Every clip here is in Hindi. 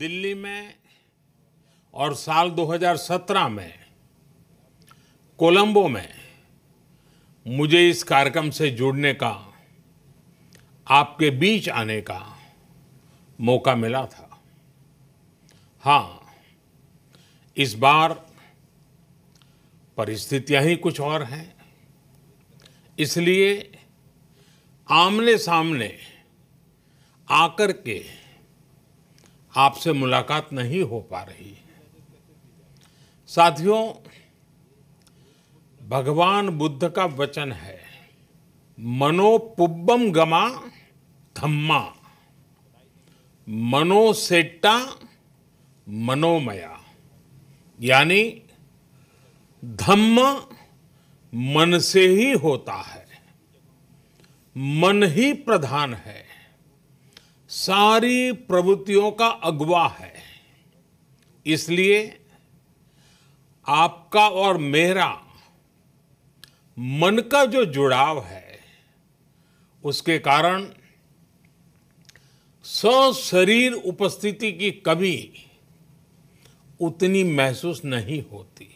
दिल्ली में और साल 2017 में कोलंबो में मुझे इस कार्यक्रम से जुड़ने का आपके बीच आने का मौका मिला था हाँ इस बार परिस्थितियां ही कुछ और हैं इसलिए आमने सामने आकर के आपसे मुलाकात नहीं हो पा रही है साथियों भगवान बुद्ध का वचन है मनोपुब्बम गमा धम्मा मनोसेट्टा मनोमया यानी धम्म मन से ही होता है मन ही प्रधान है सारी प्रवृत्तियों का अगवा है इसलिए आपका और मेरा मन का जो जुड़ाव है उसके कारण शरीर उपस्थिति की कमी उतनी महसूस नहीं होती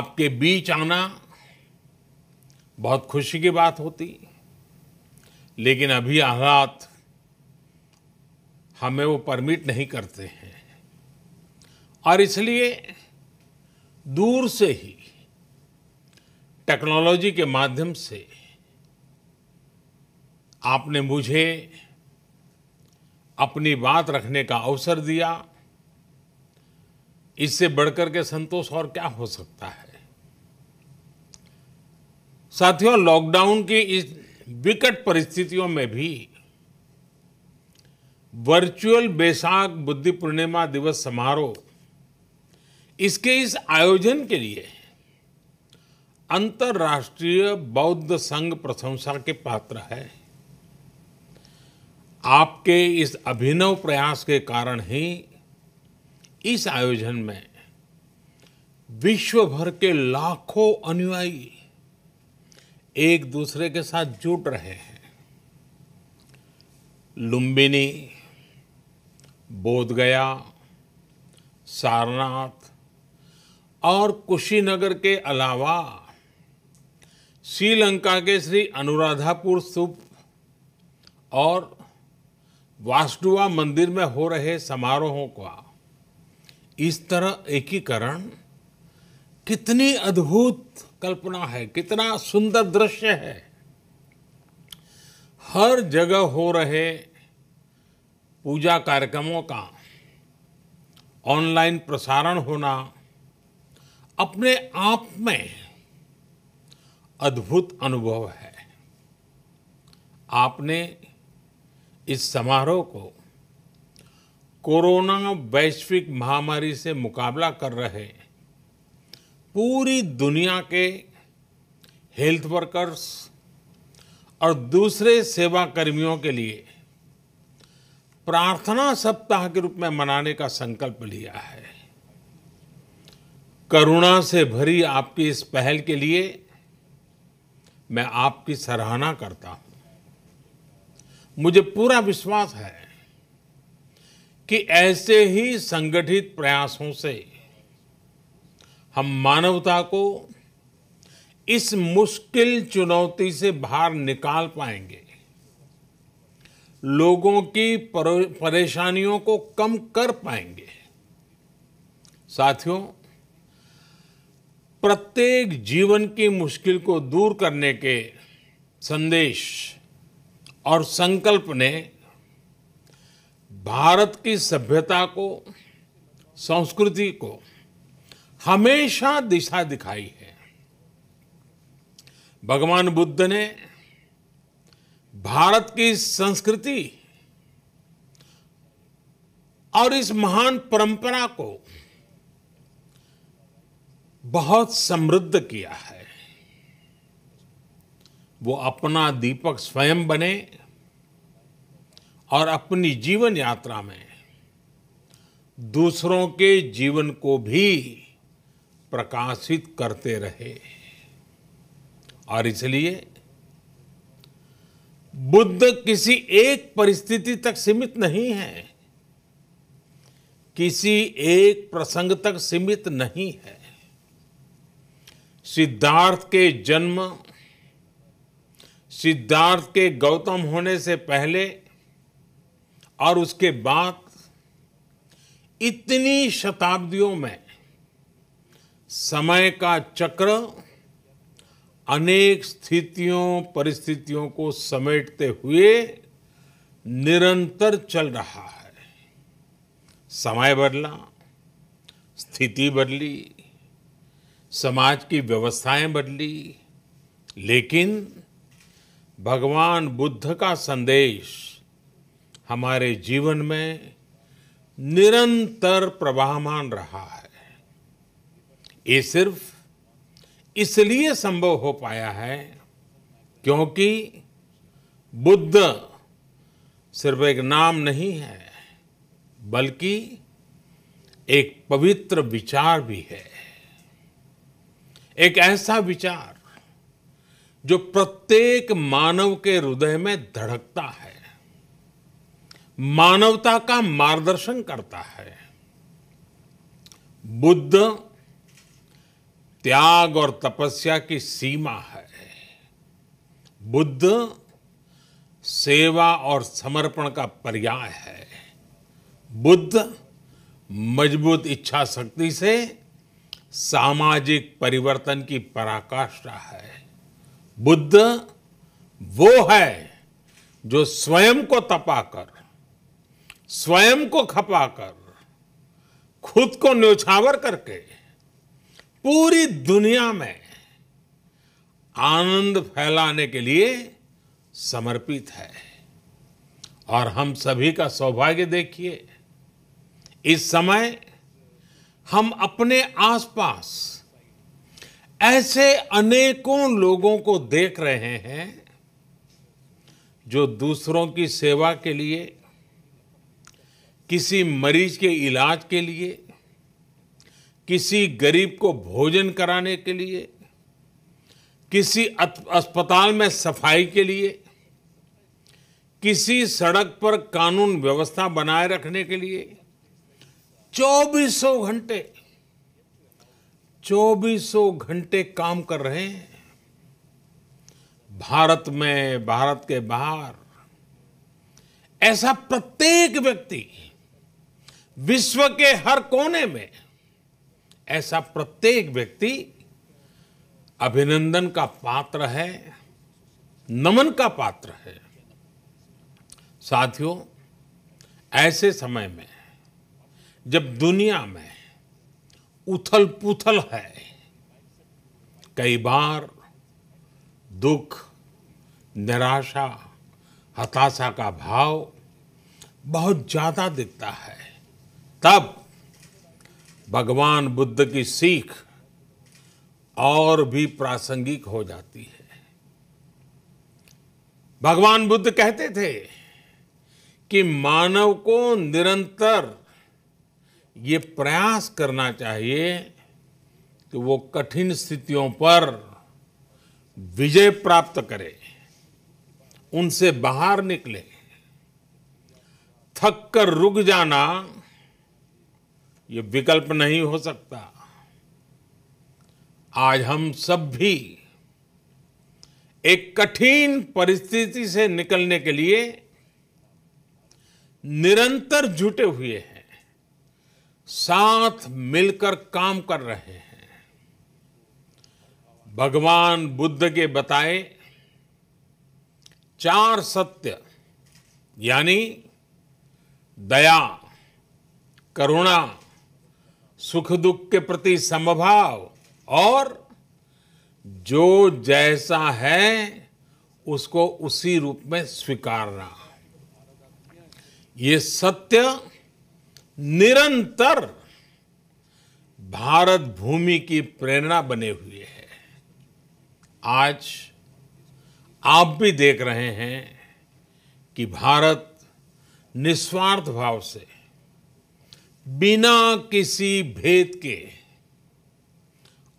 आपके बीच आना बहुत खुशी की बात होती लेकिन अभी हालात हमें वो परमिट नहीं करते हैं और इसलिए दूर से ही टेक्नोलॉजी के माध्यम से आपने मुझे अपनी बात रखने का अवसर दिया इससे बढ़कर के संतोष और क्या हो सकता है साथियों लॉकडाउन की इस विकट परिस्थितियों में भी वर्चुअल बैसाख बुद्धि पूर्णिमा दिवस समारोह इसके इस आयोजन के लिए अंतर्राष्ट्रीय बौद्ध संघ प्रशंसा के पात्र है आपके इस अभिनव प्रयास के कारण ही इस आयोजन में विश्व भर के लाखों अनुयायी एक दूसरे के साथ जुट रहे हैं लुम्बिनी बोधगया सारनाथ और कुशीनगर के अलावा श्रीलंका के श्री अनुराधापुर स्तूप और वास्डुआ मंदिर में हो रहे समारोहों का इस तरह एकीकरण कितनी अद्भुत कल्पना है कितना सुंदर दृश्य है हर जगह हो रहे पूजा कार्यक्रमों का ऑनलाइन प्रसारण होना अपने आप में अद्भुत अनुभव है आपने इस समारोह को कोरोना वैश्विक महामारी से मुकाबला कर रहे पूरी दुनिया के हेल्थ वर्कर्स और दूसरे सेवा कर्मियों के लिए प्रार्थना सप्ताह के रूप में मनाने का संकल्प लिया है करुणा से भरी आपकी इस पहल के लिए मैं आपकी सराहना करता हूं मुझे पूरा विश्वास है कि ऐसे ही संगठित प्रयासों से हम मानवता को इस मुश्किल चुनौती से बाहर निकाल पाएंगे लोगों की परेशानियों को कम कर पाएंगे साथियों प्रत्येक जीवन की मुश्किल को दूर करने के संदेश और संकल्प ने भारत की सभ्यता को संस्कृति को हमेशा दिशा दिखाई है भगवान बुद्ध ने भारत की संस्कृति और इस महान परंपरा को बहुत समृद्ध किया है वो अपना दीपक स्वयं बने और अपनी जीवन यात्रा में दूसरों के जीवन को भी प्रकाशित करते रहे और इसलिए बुद्ध किसी एक परिस्थिति तक सीमित नहीं है किसी एक प्रसंग तक सीमित नहीं है सिद्धार्थ के जन्म सिद्धार्थ के गौतम होने से पहले और उसके बाद इतनी शताब्दियों में समय का चक्र अनेक स्थितियों परिस्थितियों को समेटते हुए निरंतर चल रहा है समय बदला स्थिति बदली समाज की व्यवस्थाएं बदली लेकिन भगवान बुद्ध का संदेश हमारे जीवन में निरंतर प्रवाहमान रहा है ये सिर्फ इसलिए संभव हो पाया है क्योंकि बुद्ध सिर्फ एक नाम नहीं है बल्कि एक पवित्र विचार भी है एक ऐसा विचार जो प्रत्येक मानव के हृदय में धड़कता है मानवता का मार्गदर्शन करता है बुद्ध त्याग और तपस्या की सीमा है बुद्ध सेवा और समर्पण का पर्याय है बुद्ध मजबूत इच्छा शक्ति से सामाजिक परिवर्तन की पराकाष्ठा है बुद्ध वो है जो स्वयं को तपाकर स्वयं को खपाकर खुद को न्योछावर करके पूरी दुनिया में आनंद फैलाने के लिए समर्पित है और हम सभी का सौभाग्य देखिए इस समय हम अपने आसपास ऐसे अनेकों लोगों को देख रहे हैं जो दूसरों की सेवा के लिए किसी मरीज के इलाज के लिए किसी गरीब को भोजन कराने के लिए किसी अस्पताल में सफाई के लिए किसी सड़क पर कानून व्यवस्था बनाए रखने के लिए चौबीसों घंटे चौबीसों घंटे काम कर रहे हैं भारत में भारत के बाहर ऐसा प्रत्येक व्यक्ति विश्व के हर कोने में ऐसा प्रत्येक व्यक्ति अभिनंदन का पात्र है नमन का पात्र है साथियों ऐसे समय में जब दुनिया में उथल पुथल है कई बार दुख निराशा हताशा का भाव बहुत ज़्यादा दिखता है तब भगवान बुद्ध की सीख और भी प्रासंगिक हो जाती है भगवान बुद्ध कहते थे कि मानव को निरंतर ये प्रयास करना चाहिए कि वो कठिन स्थितियों पर विजय प्राप्त करे उनसे बाहर निकले थक कर रुक जाना ये विकल्प नहीं हो सकता आज हम सब भी एक कठिन परिस्थिति से निकलने के लिए निरंतर जुटे हुए हैं साथ मिलकर काम कर रहे हैं भगवान बुद्ध के बताए चार सत्य यानी दया करुणा सुख दुख के प्रति समभाव और जो जैसा है उसको उसी रूप में स्वीकारना ये सत्य निरंतर भारत भूमि की प्रेरणा बने हुए है आज आप भी देख रहे हैं कि भारत निस्वार्थ भाव से बिना किसी भेद के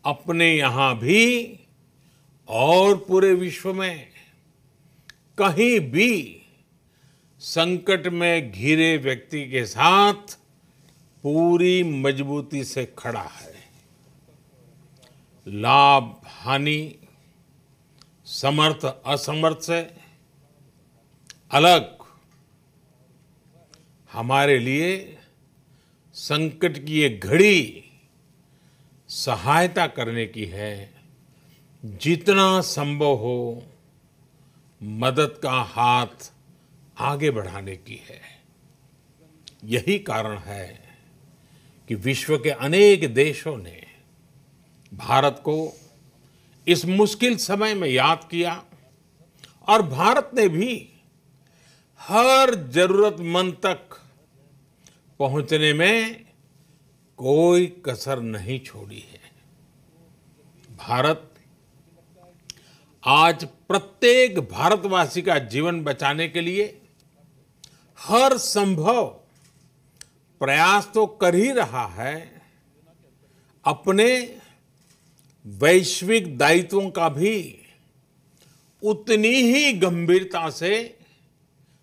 अपने यहां भी और पूरे विश्व में कहीं भी संकट में घिरे व्यक्ति के साथ पूरी मजबूती से खड़ा है लाभ हानि समर्थ असमर्थ से अलग हमारे लिए संकट की ये घड़ी सहायता करने की है जितना संभव हो मदद का हाथ आगे बढ़ाने की है यही कारण है कि विश्व के अनेक देशों ने भारत को इस मुश्किल समय में याद किया और भारत ने भी हर जरूरतमंद तक पहुंचने में कोई कसर नहीं छोड़ी है भारत आज प्रत्येक भारतवासी का जीवन बचाने के लिए हर संभव प्रयास तो कर ही रहा है अपने वैश्विक दायित्वों का भी उतनी ही गंभीरता से